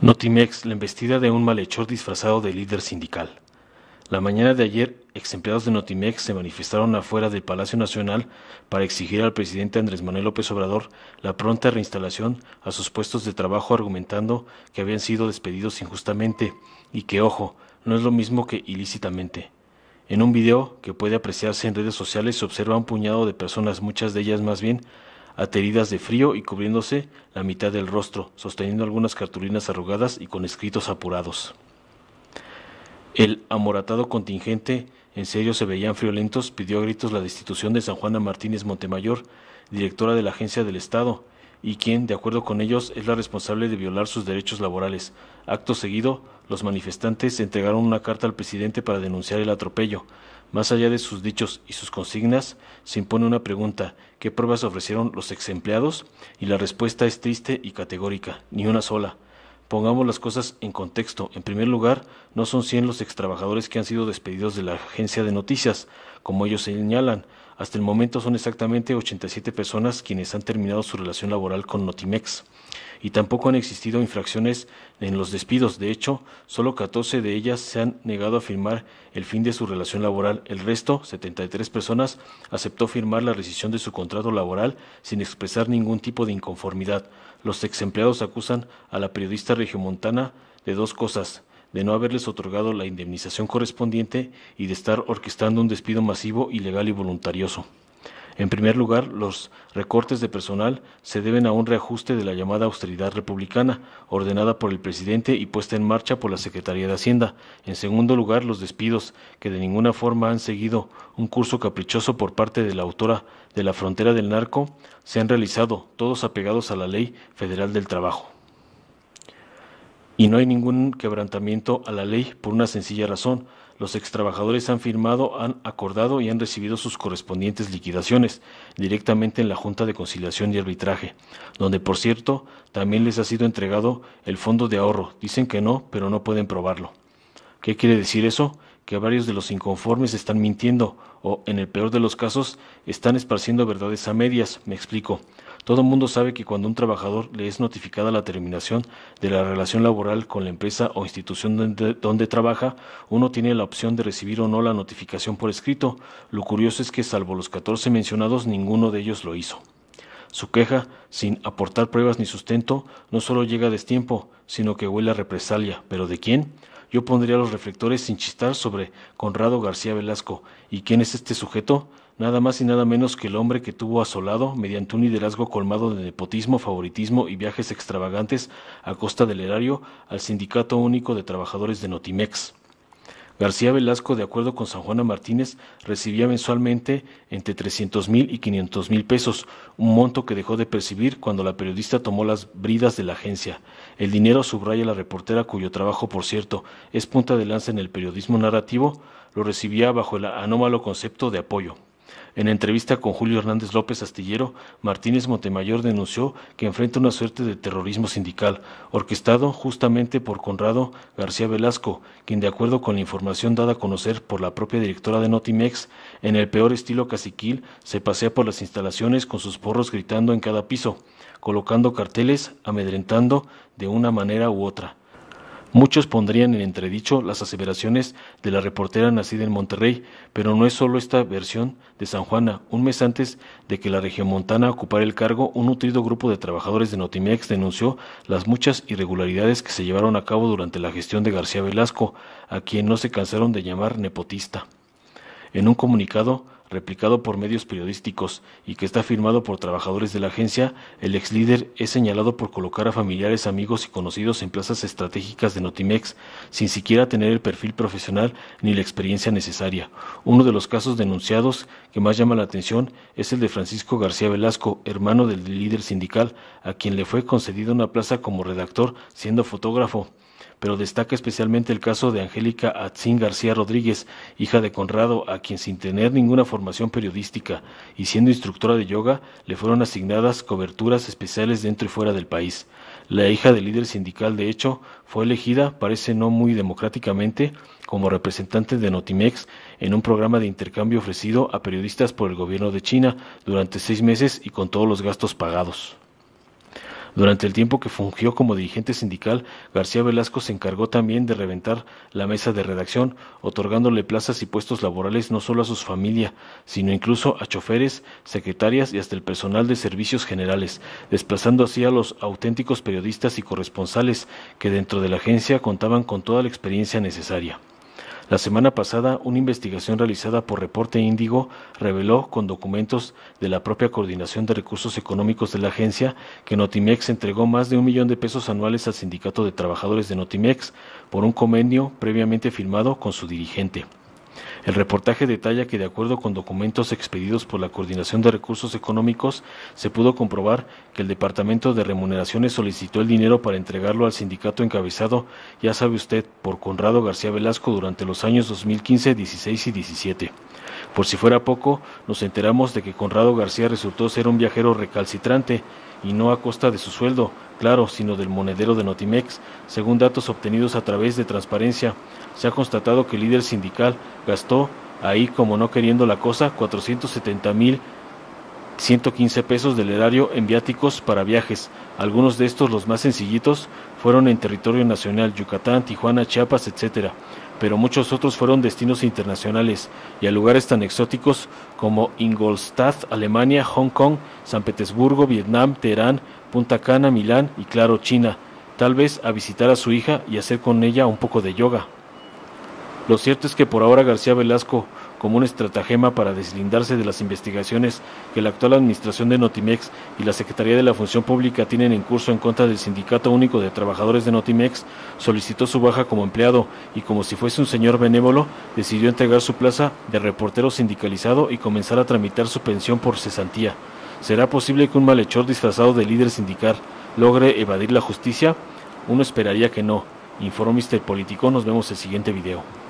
Notimex, la embestida de un malhechor disfrazado de líder sindical. La mañana de ayer, ex empleados de Notimex se manifestaron afuera del Palacio Nacional para exigir al presidente Andrés Manuel López Obrador la pronta reinstalación a sus puestos de trabajo argumentando que habían sido despedidos injustamente y que, ojo, no es lo mismo que ilícitamente. En un video que puede apreciarse en redes sociales se observa un puñado de personas, muchas de ellas más bien ateridas de frío y cubriéndose la mitad del rostro, sosteniendo algunas cartulinas arrugadas y con escritos apurados. El amoratado contingente, en serio se veían friolentos, pidió a gritos la destitución de San Juana Martínez Montemayor, directora de la Agencia del Estado, y quien, de acuerdo con ellos, es la responsable de violar sus derechos laborales. Acto seguido, los manifestantes entregaron una carta al presidente para denunciar el atropello, más allá de sus dichos y sus consignas, se impone una pregunta, ¿qué pruebas ofrecieron los ex empleados? Y la respuesta es triste y categórica, ni una sola. Pongamos las cosas en contexto. En primer lugar, no son 100 los extrabajadores que han sido despedidos de la agencia de noticias, como ellos señalan. Hasta el momento son exactamente 87 personas quienes han terminado su relación laboral con Notimex y tampoco han existido infracciones en los despidos. De hecho, solo 14 de ellas se han negado a firmar el fin de su relación laboral. El resto, 73 personas, aceptó firmar la rescisión de su contrato laboral sin expresar ningún tipo de inconformidad. Los ex empleados acusan a la periodista regiomontana de dos cosas de no haberles otorgado la indemnización correspondiente y de estar orquestando un despido masivo, ilegal y voluntarioso. En primer lugar, los recortes de personal se deben a un reajuste de la llamada austeridad republicana, ordenada por el presidente y puesta en marcha por la Secretaría de Hacienda. En segundo lugar, los despidos, que de ninguna forma han seguido un curso caprichoso por parte de la autora de la frontera del narco, se han realizado, todos apegados a la ley federal del trabajo. Y no hay ningún quebrantamiento a la ley por una sencilla razón, los extrabajadores han firmado, han acordado y han recibido sus correspondientes liquidaciones directamente en la Junta de Conciliación y Arbitraje, donde por cierto también les ha sido entregado el fondo de ahorro. Dicen que no, pero no pueden probarlo. ¿Qué quiere decir eso? Que varios de los inconformes están mintiendo o, en el peor de los casos, están esparciendo verdades a medias, me explico. Todo el mundo sabe que cuando un trabajador le es notificada la terminación de la relación laboral con la empresa o institución donde, trabaja, uno tiene la opción de recibir o no la notificación por escrito. Lo curioso es que salvo los catorce mencionados, ninguno de ellos lo hizo. Su queja, sin aportar pruebas ni sustento, no solo llega a destiempo, sino que huele a represalia. ¿Pero de quién? yo pondría los reflectores sin chistar sobre Conrado García Velasco. ¿Y quién es este sujeto? Nada más y nada menos que el hombre que tuvo asolado, mediante un liderazgo colmado de nepotismo, favoritismo y viajes extravagantes a costa del erario, al Sindicato Único de Trabajadores de Notimex. García Velasco, de acuerdo con San Juana Martínez, recibía mensualmente entre 300 mil y 500 mil pesos, un monto que dejó de percibir cuando la periodista tomó las bridas de la agencia. El dinero, subraya la reportera, cuyo trabajo, por cierto, es punta de lanza en el periodismo narrativo, lo recibía bajo el anómalo concepto de apoyo. En entrevista con Julio Hernández López Astillero, Martínez Montemayor denunció que enfrenta una suerte de terrorismo sindical, orquestado justamente por Conrado García Velasco, quien de acuerdo con la información dada a conocer por la propia directora de Notimex, en el peor estilo caciquil, se pasea por las instalaciones con sus porros gritando en cada piso, colocando carteles, amedrentando de una manera u otra. Muchos pondrían en entredicho las aseveraciones de la reportera nacida en Monterrey, pero no es solo esta versión de San Juana. Un mes antes de que la región montana ocupara el cargo, un nutrido grupo de trabajadores de Notimex denunció las muchas irregularidades que se llevaron a cabo durante la gestión de García Velasco, a quien no se cansaron de llamar nepotista. En un comunicado, replicado por medios periodísticos y que está firmado por trabajadores de la agencia, el ex líder es señalado por colocar a familiares, amigos y conocidos en plazas estratégicas de Notimex, sin siquiera tener el perfil profesional ni la experiencia necesaria. Uno de los casos denunciados que más llama la atención es el de Francisco García Velasco, hermano del líder sindical, a quien le fue concedida una plaza como redactor siendo fotógrafo pero destaca especialmente el caso de Angélica Atzín García Rodríguez, hija de Conrado, a quien sin tener ninguna formación periodística y siendo instructora de yoga, le fueron asignadas coberturas especiales dentro y fuera del país. La hija del líder sindical, de hecho, fue elegida, parece no muy democráticamente, como representante de Notimex en un programa de intercambio ofrecido a periodistas por el gobierno de China durante seis meses y con todos los gastos pagados. Durante el tiempo que fungió como dirigente sindical, García Velasco se encargó también de reventar la mesa de redacción, otorgándole plazas y puestos laborales no solo a sus familia, sino incluso a choferes, secretarias y hasta el personal de servicios generales, desplazando así a los auténticos periodistas y corresponsales que dentro de la agencia contaban con toda la experiencia necesaria. La semana pasada, una investigación realizada por Reporte Índigo reveló con documentos de la propia Coordinación de Recursos Económicos de la agencia que Notimex entregó más de un millón de pesos anuales al Sindicato de Trabajadores de Notimex por un convenio previamente firmado con su dirigente. El reportaje detalla que de acuerdo con documentos expedidos por la Coordinación de Recursos Económicos, se pudo comprobar que el Departamento de Remuneraciones solicitó el dinero para entregarlo al sindicato encabezado, ya sabe usted, por Conrado García Velasco durante los años 2015, 16 y 17. Por si fuera poco, nos enteramos de que Conrado García resultó ser un viajero recalcitrante, y no a costa de su sueldo, claro, sino del monedero de Notimex. Según datos obtenidos a través de transparencia, se ha constatado que el líder sindical gastó, ahí como no queriendo la cosa, 470 mil 115 pesos del erario en viáticos para viajes. Algunos de estos, los más sencillitos, fueron en territorio nacional, Yucatán, Tijuana, Chiapas, etcétera pero muchos otros fueron destinos internacionales y a lugares tan exóticos como Ingolstadt, Alemania, Hong Kong, San Petersburgo, Vietnam, Teherán, Punta Cana, Milán y claro, China, tal vez a visitar a su hija y hacer con ella un poco de yoga. Lo cierto es que por ahora García Velasco como un estratagema para deslindarse de las investigaciones que la actual administración de Notimex y la Secretaría de la Función Pública tienen en curso en contra del Sindicato Único de Trabajadores de Notimex, solicitó su baja como empleado y como si fuese un señor benévolo, decidió entregar su plaza de reportero sindicalizado y comenzar a tramitar su pensión por cesantía. ¿Será posible que un malhechor disfrazado de líder sindical logre evadir la justicia? Uno esperaría que no. Informó Mister Político. Nos vemos el siguiente video.